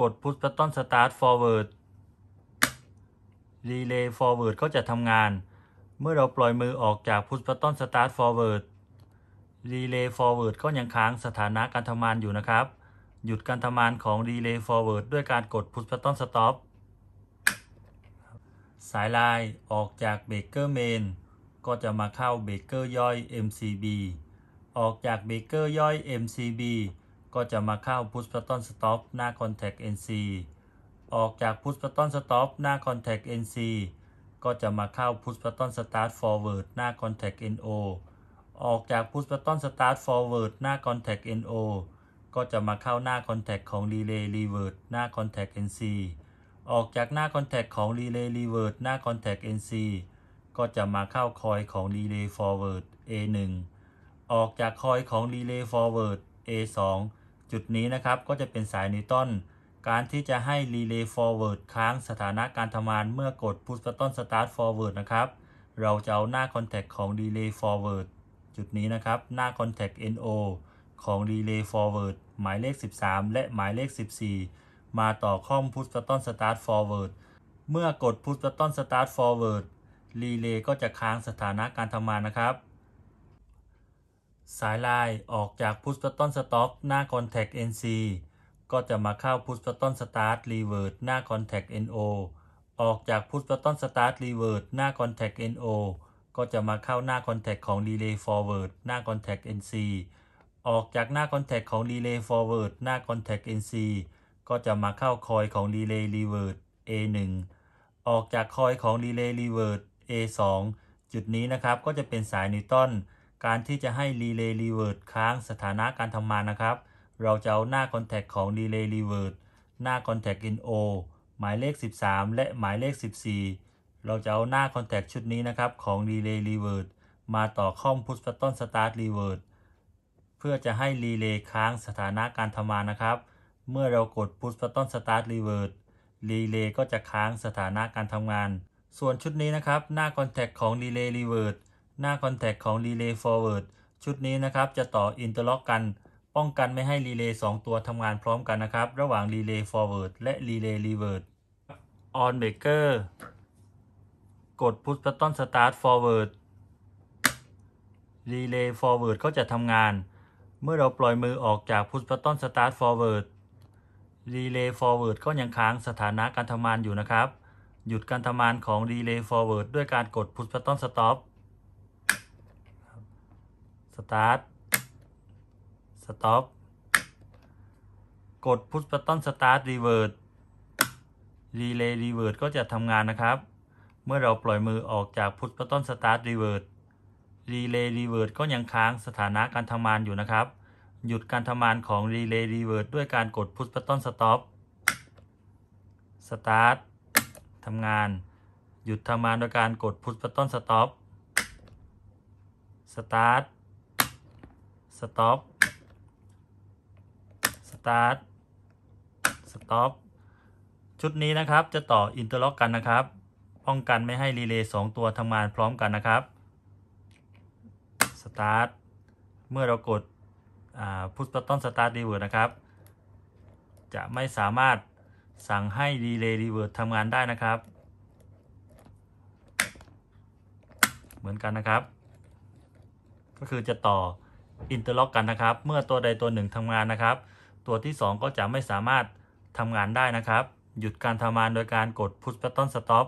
กด push button start forward relay forward เขาจะทำงาน เมื่อเราปล่อยมือออกจาก push button start forward relay forward ก็ยังค้างสถานะการทำงานอยู่นะครับ หยุดการทำงานของ relay forward ด้วยการกด push button stop สายลาย ออกจากเบเกอร์เมนก็จะมาเข้าเบเกอร์ย่อย MCB ออกจากเบเกอร์ย่อย MCB ก็จะมาเข้า push button stop หน้า contact nc ออกจาก push button stop หน้า contact nc ก็จะมาเข้า push button start forward หน้า contact no ออกจาก push button start forward หน้า contact no ก็จะมาเข้าหน้า contact ของ relay revert หน้า contact nc ออกจากหน้า contact ของ relay revert หน้า contact nc ก็จะมาเข้าคอยของ relay forward a 1ออกจากคอยของ relay forward a 2จุดนี้นะครับ ก็จะเป็นสายนิวตันการที่จะให้รีเลย์ฟอร์เวิร์ดค้างสถานะการทำงานเมื่อกดพุชบัตตอนสตาร์ทฟอร์เวิร์ดนะครับ เราจะเอาหน้าคอนแทคของรีเลย์ฟอร์เวิร์ดจุดนี้นะครับหน้าคอนแทค NO ของรีเลย์ฟอร์เวิร์ดหมายเลข 13 และหมายเลข 14 มาต่อข้อมพุชบัตตอนสตาร์ทฟอร์เวิร์ดเมื่อกดพุชบัตตอนสตาร์ทฟอร์เวิร์ดรีเลย์ก็จะค้างสถานะการทำงานนะครับสายลายออกจากพุชสตตอนสต็อกหน้าคอนแท c NC ก็จะมาเข้าพุชสตตอนสตาร์ทรีเวิร์ดหน้าคอนแท c NO ออกจากพุชสตตอนสตาร์ทรีเวิร์ดหน้าคอนแท c NO ก็จะมาเข้าหน้าคอนแท c ของดีเลย์ฟอร์เวิร์ดหน้าคอนแท c NC ออกจากหน้าคอนแท c ของดีเลย์ฟอร์เวิร์ดหน้าคอนแท c NC ก็จะมาเข้าคอยของดีเลย์ y ีเวิร์ด A1 ออกจากคอยของดีเลย์ y ีเวิร์ด A2 จุดนี้ นะครับ ก็จะเป็นสายนิวตันการที่จะให้รีเลย์รีเวิร์ดค้างสถานะการทำงานนะครับ เราจะเอาหน้าคอนแทคของรีเลย์รีเวิร์ดหน้า Contact NO หมายเลข 13 และหมายเลข 14 เราจะเอาหน้า Contact ชุดนี้นะครับของ Relay Revert มาต่อข้อม Push Button Start Revert เพื่อจะให้ Relay ค้างสถานะการทำงานนะครับเมื่อเรากด Push Button Start Revert Relay ก็จะค้างสถานะการทำงานส่วนชุดนี้นะครับหน้า Contact ของ Relay Revert หน้าคอนแทคของรีเลย์ฟอร์เวิร์ดชุดนี้นะครับจะต่ออินเตอร์ล็อกกัน ป้องกันไม่ให้รีเลย์สองตัวทำงานพร้อมกันนะครับ ระหว่างรีเลย์ฟอร์เวิร์ดและรีเลย์รีเวิร์ดออนเบเกอร์กดพุ p นสตาร์ทฟอร์เวิร์ดรีเลย์ฟอร์เวิร์ดเขาจะทำงาน เมื่อเราปล่อยมือออกจากพุตอนสตาร์ทฟอร์เวิร์ดรีเลย์ฟอร์เวิร์ดก็ยังค้างสถานะการทำงานอยู่นะครับ หยุดการทำงานของรีเลย์ฟอร์เวิร์ดด้วยการกดพุทธต u นสต็อปสตาร์ทสต็อปกดพุชบัตตอนสตาร์ทรีเวิร์ดรีเลย์รีเวิร์ดก็จะทำงานนะครับ เมื่อเราปล่อยมือออกจากพุชบัตตอนสตาร์ทรีเวิร์ดรีเลย์รีเวิร์ดก็ยังค้างสถานะการทำงานอยู่นะครับ หยุดการทำงานของรีเลย์รีเวิร์ดด้วยการกดพุชบัตตอนสต็อปสตาร์ททำงาน หยุดทำงานโดยการกดพุชบัตตอนสต็อปสตาร์ท stop start stop ชุดนี้นะครับจะต่ออินเตอร์ล็อกกันนะครับ ป้องกันไม่ให้ รีเลย์สองตัวทำงานพร้อมกันนะครับ start เมื่อเรากด push ตต t นสต start ีเวิร์ดนะครับ จะไม่สามารถสั่งให้ รีเลย์รีเวิร์ดทำงานได้นะครับ เหมือนกันนะครับ ก็คือจะต่ออินเตอร์ล็อกกันนะครับ เมื่อตัวใดตัวหนึ่งทำงานนะครับ ตัวที่ 2 ก็จะไม่สามารถทำงานได้นะครับ หยุดการทำงานโดยการกด push button stop